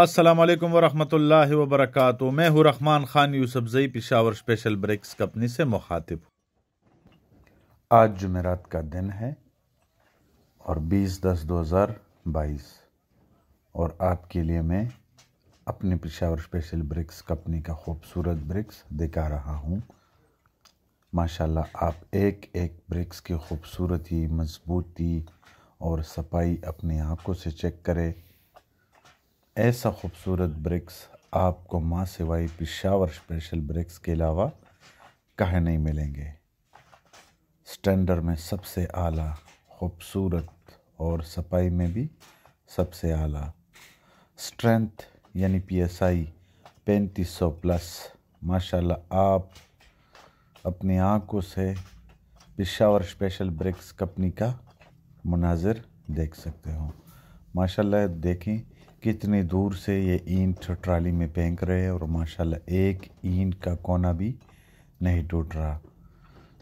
अस्सलाम वालेकुम वरहमतुल्लाहि वबरकत मैं हूँ Rahman Khan Yousafzai Peshawar special bricks company से मुखातिब आज जुमेरात का दिन है और 20 दस दो हज़ार बाईस और आपके लिए मैं अपने पेशावर स्पेशल ब्रिक्स कंपनी का खूबसूरत ब्रिक्स दिखा रहा हूँ माशाल्लाह आप एक एक ब्रिक्स की खूबसूरती मजबूती और सफाई अपनी आँखों से चेक करें ऐसा खूबसूरत ब्रिक्स आपको माँ सिवाय पिशावर स्पेशल ब्रिक्स के अलावा कहे नहीं मिलेंगे स्टैंडर्ड में सबसे आला खूबसूरत और सफाई में भी सबसे आला स्ट्रेंथ यानी पी एस आई पैंतीस सौ प्लस माशाल्लाह आप अपनी आँखों से पिशावर स्पेशल ब्रिक्स कंपनी का मनाजिर देख सकते हो माशाल्लाह देखें कितने दूर से ये ईंट ट्राली में फेंक रहे हैं और माशाल्लाह एक ईंट का कोना भी नहीं टूट रहा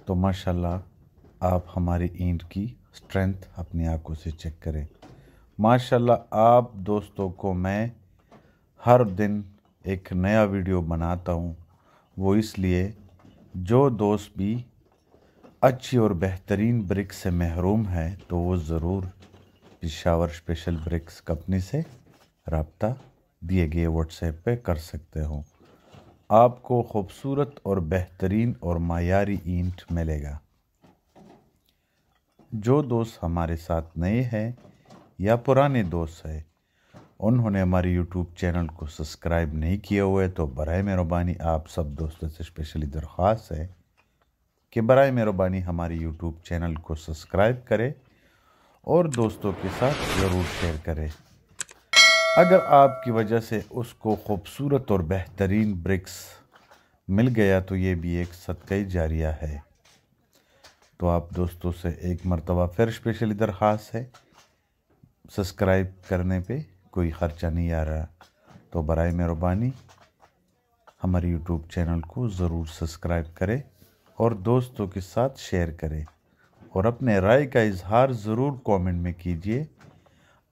तो माशाल्लाह आप हमारी ईंट की स्ट्रेंथ अपनी आंखों से चेक करें माशाल्लाह आप दोस्तों को मैं हर दिन एक नया वीडियो बनाता हूँ वो इसलिए जो दोस्त भी अच्छी और बेहतरीन ब्रिक्स से महरूम है तो वो ज़रूर पिशावर स्पेशल ब्रिक्स कंपनी से रबता दिए गए व्हाट्सएप पे कर सकते हो आपको ख़ूबसूरत और बेहतरीन और मायारी ईंट मिलेगा जो दोस्त हमारे साथ नए हैं या पुराने दोस्त हैं उन्होंने हमारे यूट्यूब चैनल को सब्सक्राइब नहीं किया हुआ तो बर मेहरबानी आप सब दोस्तों से स्पेशली दरख्वास्त है कि बर मेहरबानी हमारे यूट्यूब चैनल को सब्सक्राइब करें और दोस्तों के साथ ज़रूर शेयर करें अगर आपकी वजह से उसको खूबसूरत और बेहतरीन ब्रिक्स मिल गया तो ये भी एक सदकई जारिया है तो आप दोस्तों से एक मरतबा फिर स्पेशली दरख्वास्त है सब्सक्राइब करने पे कोई ख़र्चा नहीं आ रहा तो बर मेहरबानी हमारे यूट्यूब चैनल को ज़रूर सब्सक्राइब करें और दोस्तों के साथ शेयर करें और अपने राय का इजहार ज़रूर कमेंट में कीजिए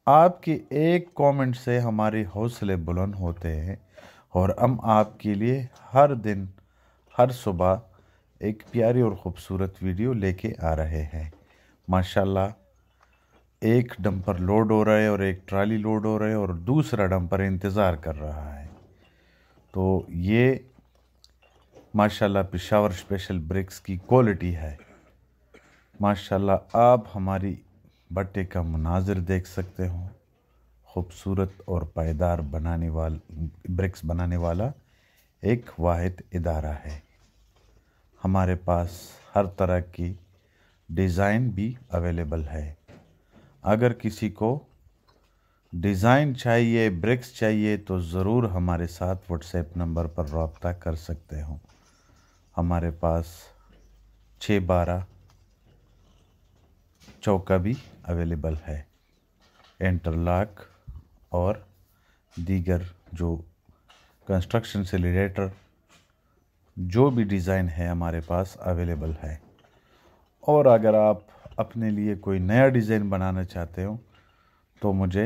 आपकी एक कमेंट से हमारे हौसले बुलंद होते हैं और हम आपके लिए हर दिन हर सुबह एक प्यारी और ख़ूबसूरत वीडियो लेके आ रहे हैं माशाल्लाह एक डंपर लोड हो रहा है और एक ट्राली लोड हो रहा है और दूसरा डंपर इंतज़ार कर रहा है तो ये माशाल्लाह पिशावर स्पेशल ब्रिक्स की क्वालिटी है माशाल्लाह आप हमारी बट्टे का मनाजिर देख सकते हो खूबसूरत और पायदार बनाने वाल ब्रिक्स बनाने वाला एक वाद इदारा है हमारे पास हर तरह की डिज़ाइन भी अवेलेबल है अगर किसी को डिज़ाइन चाहिए ब्रिक्स चाहिए तो ज़रूर हमारे साथ व्हाट्सएप नंबर पर रबता कर सकते हो हमारे पास छः बारह चौका भी अवेलेबल है इंटरलॉक और दीगर जो कंस्ट्रक्शन से रिलेटेड जो भी डिज़ाइन है हमारे पास अवेलेबल है और अगर आप अपने लिए कोई नया डिज़ाइन बनाना चाहते हो तो मुझे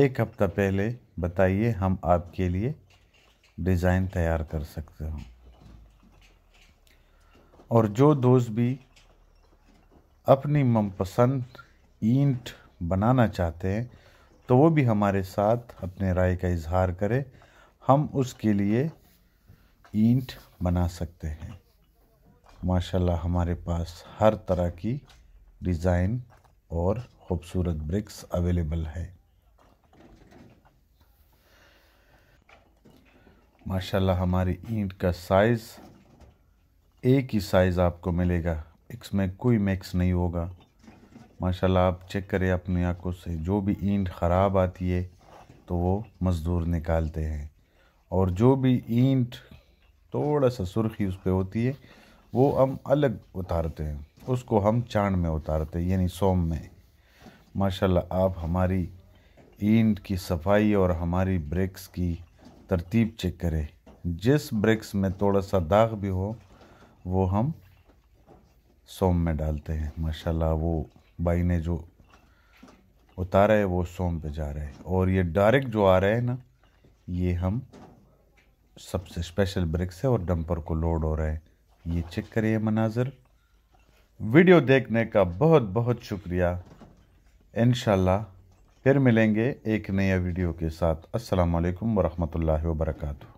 एक हफ़्ता पहले बताइए हम आपके लिए डिज़ाइन तैयार कर सकते हो और जो दोस्त भी अपनी मनपसंद ईंट बनाना चाहते हैं तो वो भी हमारे साथ अपने राय का इजहार करें हम उसके लिए ईंट बना सकते हैं माशाल्लाह हमारे पास हर तरह की डिज़ाइन और ख़ूबसूरत ब्रिक्स अवेलेबल है माशाल्लाह हमारी ईंट का साइज़ एक ही साइज़ आपको मिलेगा इसमें कोई मिक्स नहीं होगा माशाल्लाह आप चेक करें अपनी आँखों से जो भी ईंट ख़राब आती है तो वो मज़दूर निकालते हैं और जो भी ईंट थोड़ा सा सुर्खी उस पर होती है वो हम अलग उतारते हैं उसको हम चाँड में उतारते हैं यानी सोम में माशाल्लाह आप हमारी ईंट की सफाई और हमारी ब्रेक्स की तरतीब चेक करें जिस ब्रेक्स में थोड़ा सा दाग भी हो वो हम सोम में डालते हैं माशाल्लाह वो भाई ने जो उतारा है वो सोम पे जा रहा है और ये डायरेक्ट जो आ रहा है ना ये हम सबसे स्पेशल ब्रिक्स है और डंपर को लोड हो रहा है ये चेक करिए मनाजर वीडियो देखने का बहुत बहुत शुक्रिया इन फिर मिलेंगे एक नया वीडियो के साथ अस्सलाम वालेकुम वरहमतुल्लाहि